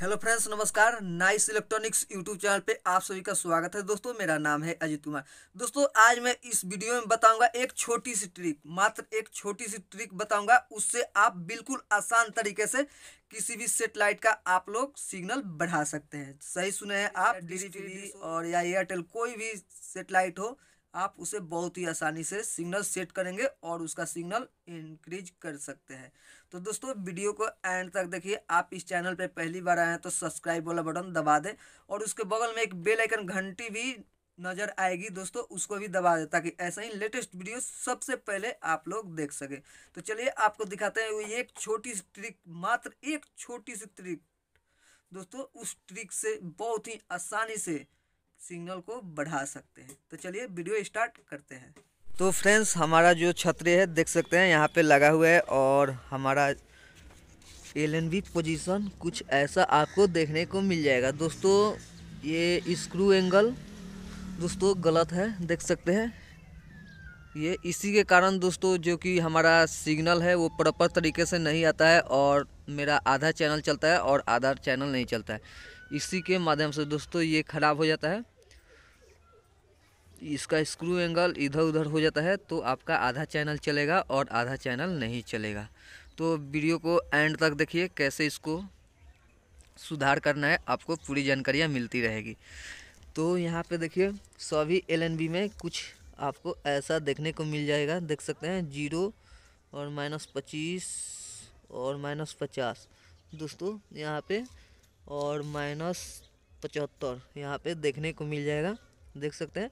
hello friends नमस्कार Nice Electronics YouTube channel पे आप सभी का स्वागत है दोस्तों मेरा नाम है अजित कुमार दोस्तों आज मैं इस वीडियो में बताऊंगा एक छोटी सी ट्रिक मात्र एक छोटी सी ट्रिक बताऊंगा उससे आप बिल्कुल आसान तरीके से किसी भी सेटेलाइट का आप लोग सिग्नल बढ़ा सकते हैं सही सुने हैं आप डी और या एयरटेल कोई भी सेटेलाइट हो आप उसे बहुत ही आसानी से सिग्नल सेट करेंगे और उसका सिग्नल इंक्रीज कर सकते हैं तो दोस्तों वीडियो को एंड तक देखिए आप इस चैनल पे पहली बार आए हैं तो सब्सक्राइब वाला बटन दबा दें और उसके बगल में एक बेल आइकन घंटी भी नज़र आएगी दोस्तों उसको भी दबा दें ताकि ऐसा ही लेटेस्ट वीडियो सबसे पहले आप लोग देख सकें तो चलिए आपको दिखाते हैं ये एक छोटी सी ट्रिक मात्र एक छोटी सी ट्रिक दोस्तों उस ट्रिक से बहुत ही आसानी से सिग्नल को बढ़ा सकते हैं तो चलिए वीडियो स्टार्ट करते हैं तो फ्रेंड्स हमारा जो छतरी है देख सकते हैं यहाँ पे लगा हुआ है और हमारा एल एन पोजीशन कुछ ऐसा आपको देखने को मिल जाएगा दोस्तों ये स्क्रू एंगल दोस्तों गलत है देख सकते हैं ये इसी के कारण दोस्तों जो कि हमारा सिग्नल है वो प्रॉपर तरीके से नहीं आता है और मेरा आधा चैनल चलता है और आधा चैनल नहीं चलता है इसी के माध्यम से दोस्तों ये ख़राब हो जाता है इसका स्क्रू एंगल इधर उधर हो जाता है तो आपका आधा चैनल चलेगा और आधा चैनल नहीं चलेगा तो वीडियो को एंड तक देखिए कैसे इसको सुधार करना है आपको पूरी जानकारियाँ मिलती रहेगी तो यहाँ पे देखिए सभी एल में कुछ आपको ऐसा देखने को मिल जाएगा देख सकते हैं जीरो और माइनस पच्चीस और माइनस पचास दोस्तों यहाँ पे और माइनस पचहत्तर यहाँ पे देखने को मिल जाएगा देख सकते हैं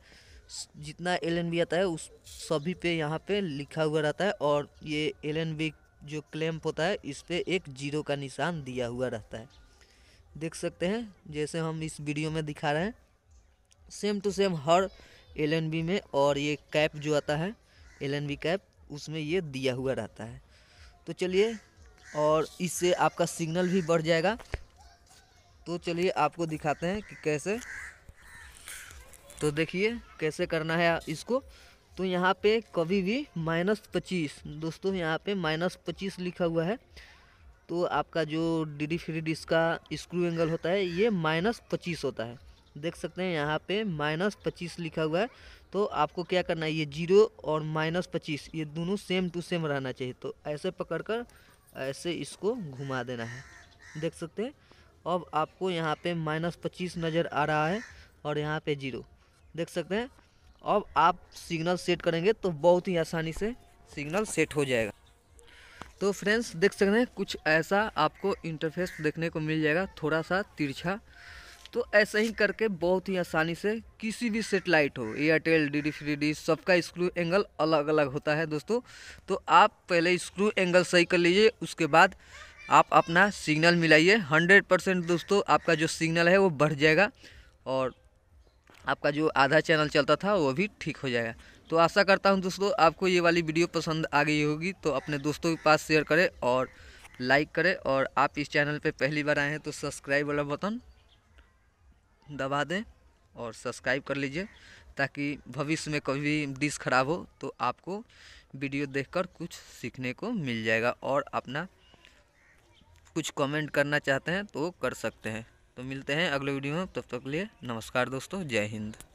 जितना एल एन बी आता है उस सभी पे यहाँ पे लिखा हुआ रहता है और ये एल एन बी जो क्लैम्प होता है इस पर एक जीरो का निशान दिया हुआ रहता है देख सकते हैं जैसे हम इस वीडियो में दिखा रहे हैं सेम टू सेम हर एल एन बी में और ये कैप जो आता है एल एन बी कैप उसमें ये दिया हुआ रहता है तो चलिए और इससे आपका सिग्नल भी बढ़ जाएगा तो चलिए आपको दिखाते हैं कि कैसे तो देखिए कैसे करना है इसको तो यहाँ पे कभी भी माइनस पच्चीस दोस्तों यहाँ पे माइनस पच्चीस लिखा हुआ है तो आपका जो डी डी फ्री डिस्क का स्क्रू एंगल होता है ये माइनस पच्चीस होता है देख सकते हैं यहाँ पे माइनस पच्चीस लिखा हुआ है तो आपको क्या करना है ये जीरो और माइनस पच्चीस ये दोनों सेम टू सेम रहना चाहिए तो ऐसे पकड़कर ऐसे इसको घुमा देना है देख सकते हैं अब आपको यहाँ पे माइनस पच्चीस नज़र आ रहा है और यहाँ पे जीरो देख सकते हैं अब आप सिग्नल सेट करेंगे तो बहुत ही आसानी से सिग्नल सेट हो जाएगा तो फ्रेंड्स देख सकते हैं कुछ ऐसा आपको इंटरफेस देखने को मिल जाएगा थोड़ा सा तिरछा तो ऐसे ही करके बहुत ही आसानी से किसी भी सेटेलाइट हो Airtel D D free D सबका स्क्रू एंगल अलग अलग होता है दोस्तों तो आप पहले स्क्रू एंगल सही कर लीजिए उसके बाद आप अपना सिग्नल मिलाइए हंड्रेड परसेंट दोस्तों आपका जो सिग्नल है वो बढ़ जाएगा और आपका जो आधा चैनल चलता था वो भी ठीक हो जाएगा तो आशा करता हूँ दोस्तों आपको ये वाली वीडियो पसंद आ गई होगी तो अपने दोस्तों के पास शेयर करें और लाइक करें और आप इस चैनल पे पहली बार आए हैं तो सब्सक्राइब वाला बटन दबा दें और सब्सक्राइब कर लीजिए ताकि भविष्य में कभी डिश खराब हो तो आपको वीडियो देखकर कुछ सीखने को मिल जाएगा और अपना कुछ कमेंट करना चाहते हैं तो कर सकते हैं तो मिलते हैं अगले वीडियो में तब तक के लिए नमस्कार दोस्तों जय हिंद